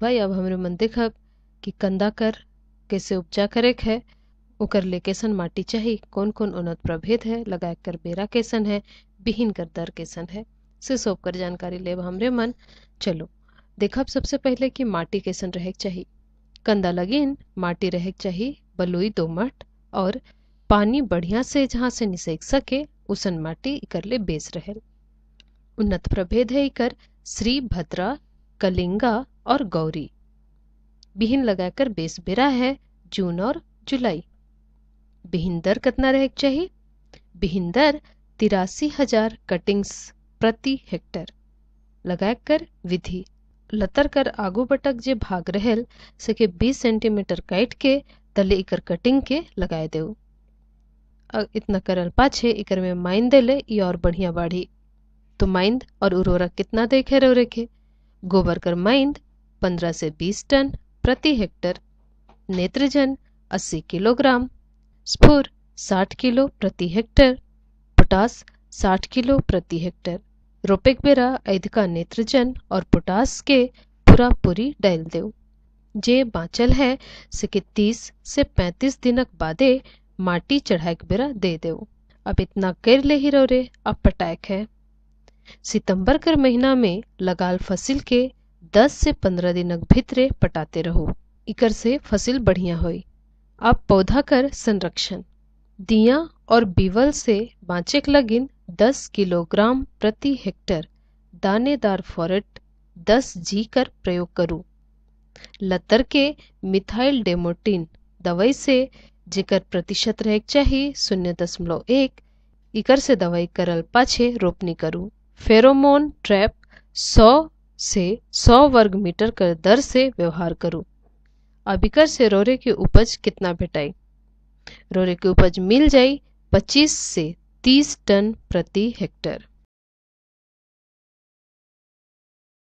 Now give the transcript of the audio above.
भाई अब हमरे मन देख कि कंदा कर कैसे उपजा करे है उकर ले कैसन माटी चाहिए कौन कौन उन्नत प्रभेद है लगाए कर बेरा कैसन है बिहीन कर दर कैसन है से सब कर जानकारी लेब हमरे मन चलो देखब सबसे पहले कि माटी कैसन रहेक चाहिए कंदा लगिन माटी रहेक चाहिए बलुई दोमट और पानी बढ़िया से जहाँ से निसेक सके उसन माटी इकर ले बेस रहे उन्नत प्रभेद है इकर श्री भद्रा कलिंगा और गौरी बिहिन लगाकर बेस बेरा है जून और जुलाई बिहिन दर कितना रह चाहिए बिहिन दर तिरासी हजार कटिंग्स प्रति हेक्टर लगाकर विधि लतर कर आगू बटक जे भाग रहल सके 20 सेंटीमीटर काट के तले इकर कटिंग के लगाए दे इतना करल पाछे इकर में माइंद देले ई और बढ़िया बाढ़ी तो माइंद और उर्वरक कितना देखे रहो रेखे गोबर कर माइंद 15 से 20 टन प्रति हेक्टर नेत्रजन 80 किलोग्राम स्फुर 60 किलो प्रति हेक्टर पोटास 60 किलो प्रति हेक्टर रोपेक बेरा ऐद का नेत्रजन और पोटास के पूरा पूरी डाल देव जे बाँचल है सके 30 से 35 दिनक बादे माटी चढ़ाए बेरा दे देव अब इतना कर ले ही रो रे अब पटाएक है सितंबर कर महीना में लगाल फसिल के 10 से 15 दिन भितरे पटाते रहो इकर से फसिल बढ़िया हो अब पौधा कर संरक्षण दिया और बीवल से बाँचेक लगिन 10 किलोग्राम प्रति हेक्टर दानेदार फॉरेट 10 जी कर प्रयोग करूं लतर के मिथाइल डेमोटिन दवाई से जिकर प्रतिशत रह चाहिए शून्य दशमलव एक इकर से दवाई करल पाछे रोपनी करूं फेरोमोन ट्रैप 100 से 100 वर्ग मीटर कर दर से व्यवहार करूं अबिकर से रोरे की उपज कितना भेटाई रोरे की उपज मिल जाए 25 से 30 टन प्रति हेक्टर